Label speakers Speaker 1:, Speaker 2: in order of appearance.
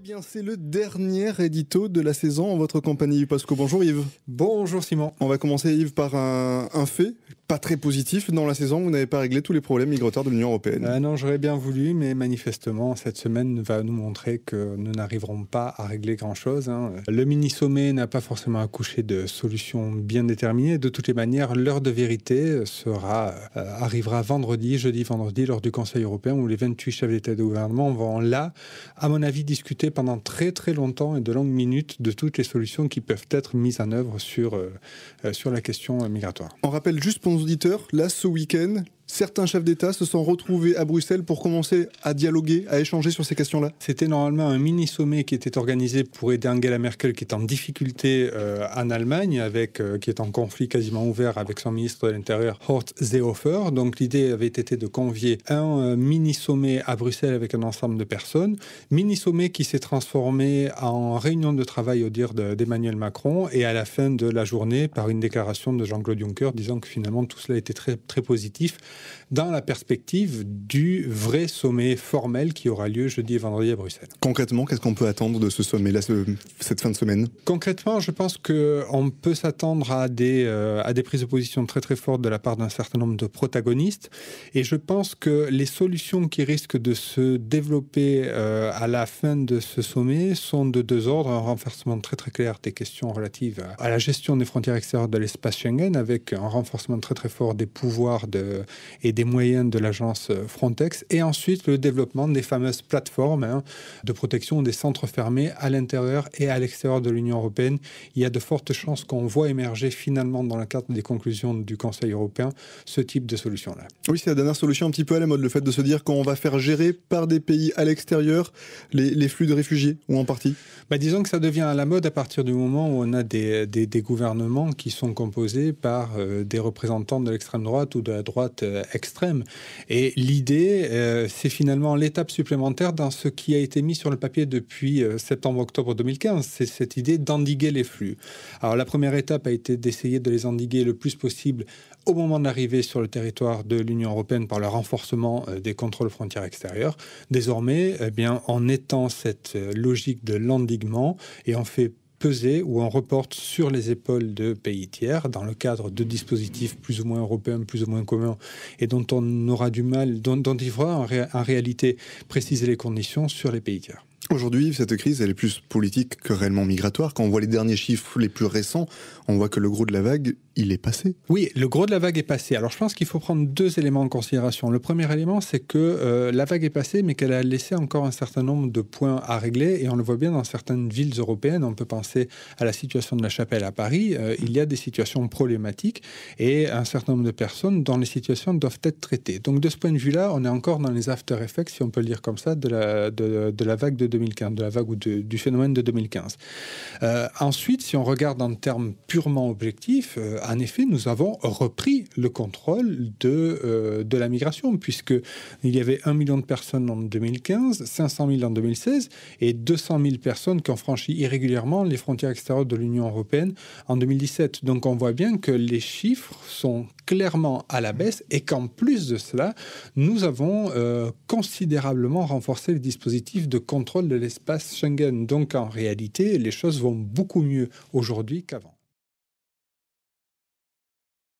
Speaker 1: Eh bien, c'est le dernier édito de la saison en votre compagnie, Yves Pasco. Bonjour Yves. Bonjour Simon. On va commencer Yves par un fait pas très positif dans la saison. Vous n'avez pas réglé tous les problèmes migratoires de l'Union européenne.
Speaker 2: Euh, non, j'aurais bien voulu, mais manifestement, cette semaine va nous montrer que nous n'arriverons pas à régler grand-chose. Hein. Le mini-sommet n'a pas forcément accouché de solutions bien déterminées. De toutes les manières, l'heure de vérité sera, euh, arrivera vendredi, jeudi, vendredi, lors du Conseil européen, où les 28 chefs d'État et de gouvernement vont là, à mon avis, discuter pendant très très longtemps et de longues minutes de toutes les solutions qui peuvent être mises en œuvre sur, euh, sur la question migratoire.
Speaker 1: On rappelle juste pour auditeurs, là, ce week-end, certains chefs
Speaker 2: d'État se sont retrouvés à Bruxelles pour commencer à dialoguer, à échanger sur ces questions-là C'était normalement un mini-sommet qui était organisé pour aider Angela Merkel, qui est en difficulté euh, en Allemagne, avec, euh, qui est en conflit quasiment ouvert avec son ministre de l'Intérieur, Horst Seehofer. Donc l'idée avait été de convier un euh, mini-sommet à Bruxelles avec un ensemble de personnes, mini-sommet qui s'est transformé en réunion de travail au dire d'Emmanuel Macron, et à la fin de la journée, par une déclaration de Jean-Claude Juncker disant que finalement tout cela était très, très positif dans la perspective du vrai sommet formel qui aura lieu jeudi et vendredi à Bruxelles. Concrètement,
Speaker 1: qu'est-ce qu'on peut attendre de ce sommet-là, cette fin de semaine
Speaker 2: Concrètement, je pense qu'on peut s'attendre à, des, euh, à des prises de position très très fortes de la part d'un certain nombre de protagonistes. Et je pense que les solutions qui risquent de se développer euh, à la fin de ce sommet sont de deux ordres. Un renforcement très très clair des questions relatives à la gestion des frontières extérieures de l'espace Schengen avec un renforcement très très fort des pouvoirs de, et des moyens de l'agence euh, Frontex, et ensuite le développement des fameuses plateformes hein, de protection des centres fermés à l'intérieur et à l'extérieur de l'Union européenne. Il y a de fortes chances qu'on voit émerger finalement dans la carte des conclusions du Conseil européen ce type de solution-là. Oui, c'est la dernière
Speaker 1: solution un petit peu à la mode, le fait de se dire qu'on va faire gérer par des pays à l'extérieur les, flux de
Speaker 2: réfugiés, ou en partie bah, Disons que ça devient à la mode à partir du moment où on a des, des, gouvernements qui sont composés par euh, des représentants de l'extrême droite ou de la droite euh, extrême. Et l'idée, euh, c'est finalement l'étape supplémentaire dans ce qui a été mis sur le papier depuis euh, septembre-octobre 2015. C'est cette idée d'endiguer les flux. Alors la première étape a été d'essayer de les endiguer le plus possible au moment d'arriver sur le territoire de l'Union européenne par le renforcement euh, des contrôles frontières extérieures. Désormais, eh bien, en étant cette logique de l'endiguement et en fait peser ou en reporte sur les épaules de pays tiers dans le cadre de dispositifs plus ou moins européens, plus ou moins communs, et dont on aura du mal, dont, il faudra en réalité préciser les conditions sur les pays tiers. Aujourd'hui,
Speaker 1: cette crise, elle est plus politique que réellement migratoire. Quand on voit les derniers chiffres les plus récents, on voit que le
Speaker 2: gros de la vague, il est passé. Oui, le gros de la vague est passé. Alors je pense qu'il faut prendre deux éléments en considération. Le premier élément, c'est que euh, la vague est passée, mais qu'elle a laissé encore un certain nombre de points à régler. Et on le voit bien dans certaines villes européennes. On peut penser à la situation de la chapelle à Paris. Euh, il y a des situations problématiques et un certain nombre de personnes dans les situations doivent être traitées. Donc de ce point de vue-là, on est encore dans les after-effects, si on peut le dire comme ça, de la, de, de la vague de 2015, de la vague ou du phénomène de 2015. Euh, ensuite, si on regarde en termes purement objectifs, euh, en effet, nous avons repris le contrôle de, euh, de la migration, puisque il y avait 1 million de personnes en 2015, 500 000 en 2016 et 200 000 personnes qui ont franchi irrégulièrement les frontières extérieures de l'Union européenne en 2017. Donc on voit bien que les chiffres sont clairement à la baisse et qu'en plus de cela, nous avons euh, considérablement renforcé le dispositif de contrôle de l'espace Schengen. Donc en réalité, les choses vont beaucoup mieux aujourd'hui qu'avant.